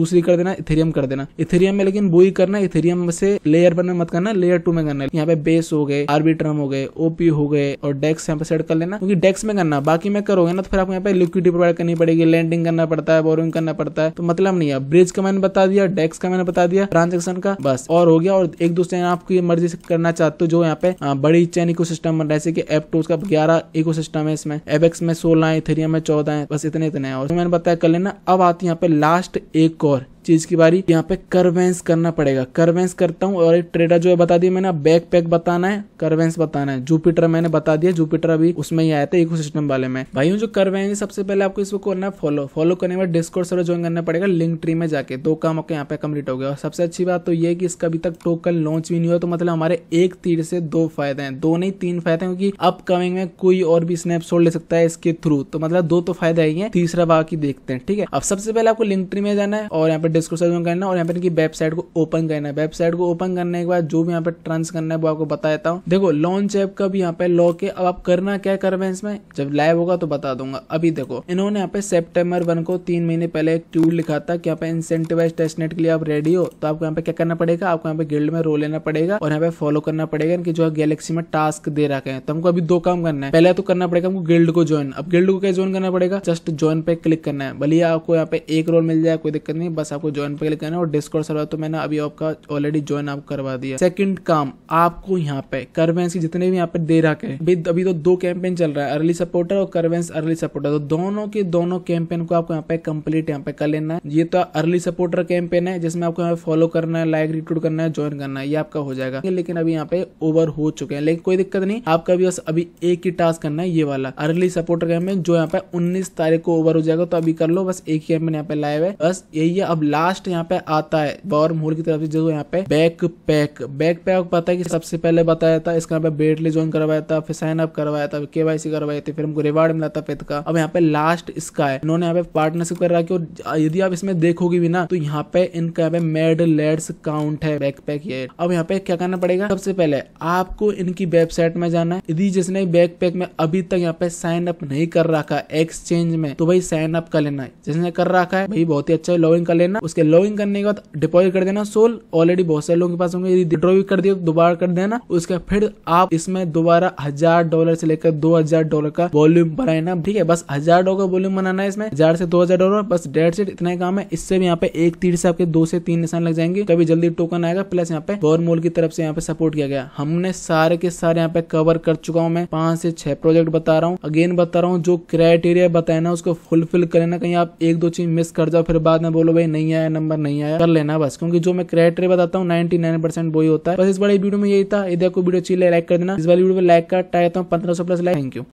दूसरी कर देना इथेरियम कर देना इथेरियम में लेकिन वो ही करना इथेरियम से से लेयर वन में मत करना लेयर टू में करना यहाँ पे बेस हो गए आर्बिट्रम हो गए ओपी हो गए और डेक्स यहाँ पे सेट कर लेना क्योंकि डेक्स में करना बाकी में करोगे ना तो फिर आपको यहाँ पे लिक्विडी प्रोवाइड करनी पड़ेगी लैंडिंग करना पड़ता है बोरिंग करना पड़ता है तो मतलब नहीं है ब्रिज का मैंने बता दिया डेक्स का मैंने बता दिया ट्रांजेक्शन का बस और हो गया और एक दूसरे आपकी मर्जी से करना चाहते हो जो यहाँ पे हाँ, बड़ी चैन इको सिस्टम बन रहा है जैसे टू का ग्यारह इको सिस्टम है इसमें एपेक्स में सोलह है थ्रिया में चौदह है बस इतने इतने और मैंने बताया कर लेना अब आती है यहाँ पे लास्ट एक और चीज की बारी यहाँ पे करवेंस करना पड़ेगा करवेंस करता हूँ और एक ट्रेडर जो है बता दिया मैंने बैक पैक बताना है करवेंस बताना है जुपिटर मैंने बता दिया जुपिटर अभी उसमें ही आया था इको वाले में भाई जो करवेंस सबसे पहले आपको इसको करना है फॉलो फॉलो करने बाद डिस्कोर्स ज्वाइन करना पड़ेगा लिंक ट्री में जाके दो काम आपके यहाँ पे कम्प्लीट हो गया और सबसे अच्छी बात तो ये की इसका अभी तक टोकन लॉन्च भी नहीं हुआ तो मतलब हमारे एक तीर से दो फायदे हैं दो नहीं तीन फायदे हैं क्योंकि अपकमिंग में कोई और भी स्नैपशॉट ले सकता है इसके थ्रू तो मतलब दो तो फायदे आई है तीसरा बाकी देखते हैं ठीक है अब सबसे पहले आपको लिंक ट्री में जाना है और यहाँ पे डिस्क्रिप्शन में करना और यहाँ पे इनकी वेबसाइट को ओपन करना है वेबसाइट को ओपन करने के बाद जो भी यहाँ पे ट्रांस करना है वो आपको बता देता हूँ देखो लॉन्च ऐप का भी यहाँ पे लॉक है अब आप करना क्या कर रहे हैं इसमें जब लाइव होगा तो बता दूंगा अभी देखो इन्होंने यहाँ पे सेप्टेम्बर वन को तीन महीने पहले एक ट्यूट लिखा था कि यहाँ पे इंसेंटिवाइज टेस्टनेट के लिए आप रेडी हो तो आपको यहाँ पे क्या करना पड़ेगा आपको यहाँ पे गिल्ड में रोल लेना पड़ेगा और यहाँ पे फॉलो करना पड़ेगा इनकी जो है गैलेक्सी में टास्क दे रखे हैं तो हमको अभी दो काम करना है पहले तो करना पड़ेगा हमको गिल्ड को ज्वाइन अब गिल्ड को क्या ज्वाइन करना पड़ेगा जस्ट ज्वाइन पे क्लिक करना है भले आपको यहाँ पे एक रोल मिल जाए कोई दिक्कत नहीं बस आपको आपको ज्वाइन क्लिक करना है और डिस्कॉर्ड सर्वर तो मैंने अभी आपका ऑलरेडी ज्वाइन आप करवा दिया सेकंड काम आपको यहाँ पे करवेंसी जितने भी यहाँ पे दे रखे हैं अभी तो दो कैंपेन चल रहा है अर्ली सपोर्टर और करवेंस अर्ली सपोर्टर तो दोनों के दोनों कैंपेन को आपको यहाँ पे कम्प्लीट यहाँ पे कर लेना है ये तो अर्ली सपोर्टर कैंपेन है जिसमें आपको यहाँ पे फॉलो करना है लाइक रिक्रूट करना है ज्वाइन करना है ये आपका हो जाएगा लेकिन अभी यहाँ पे ओवर हो चुके हैं लेकिन कोई दिक्कत नहीं आपका भी बस अभी एक ही टास्क करना है ये वाला अर्ली सपोर्टर कैंपेन जो यहाँ पे उन्नीस तारीख को ओवर हो जाएगा तो अभी कर लो बस एक ही कैंपेन यहाँ पे लाइव है बस यही है अब लास्ट यहाँ पे आता है वॉर्म होल की तरफ से जो यहाँ पे बैक पैक बैक पैक पता है कि सबसे पहले बताया था इसका यहाँ पे बेटली ज्वाइन करवाया था फिर साइन अप करवाया था के वाई सी करवाई थी फिर हमको रिवार्ड मिला था फिथ का अब यहाँ पे लास्ट इसका है इन्होंने यहाँ पे पार्टनरशिप कर रखी और यदि आप इसमें देखोगे भी ना तो यहाँ पे इनका यहाँ पे मेड लेड्स काउंट है बैक पैक ये अब यहाँ पे क्या करना पड़ेगा सबसे पहले आपको इनकी वेबसाइट में जाना है यदि जिसने बैक पैक में अभी तक यहाँ पे साइन अप नहीं कर रखा एक्सचेंज में तो भाई साइन अप कर लेना है जिसने कर रखा है भाई बहुत ही अच्छा लॉग इन कर लेना उसके लॉगिंग करने के बाद डिपॉजिट कर देना सोल ऑलरेडी बहुत सारे लोगों के पास होंगे यदि विड्रॉ भी कर दिया तो दोबारा कर देना उसके फिर आप इसमें दोबारा हजार डॉलर से लेकर दो हजार डॉलर का वॉल्यूम बनाना ठीक है बस हजार डॉलर का वॉल्यूम बनाना है इसमें हजार से दो हजार डॉलर बस डेड सेट इतना ही काम है इससे भी यहाँ पे एक तीर से आपके दो से तीन निशान लग जाएंगे तभी जल्दी टोकन आएगा प्लस यहाँ पे मोल की तरफ से यहाँ पे सपोर्ट किया गया हमने सारे के सारे यहाँ पे कवर कर चुका हूँ मैं पांच से छह प्रोजेक्ट बता रहा हूँ अगेन बता रहा हूँ जो क्राइटेरिया बताया ना उसको फुलफिल करे ना कहीं आप एक दो चीज मिस कर जाओ फिर बाद में बोलो भाई नहीं नहीं आया नंबर नहीं आया कर लेना बस क्योंकि जो मैं क्राइटेरिया बताता हूँ नाइनटी नाइन परसेंट वही होता है बस इस बड़ी वीडियो में यही था यदि आपको वीडियो अच्छी लाइक कर देना इस वाली वीडियो में लाइक का ट्राई हूँ पंद्रह सौ प्लस लाइक थैंक यू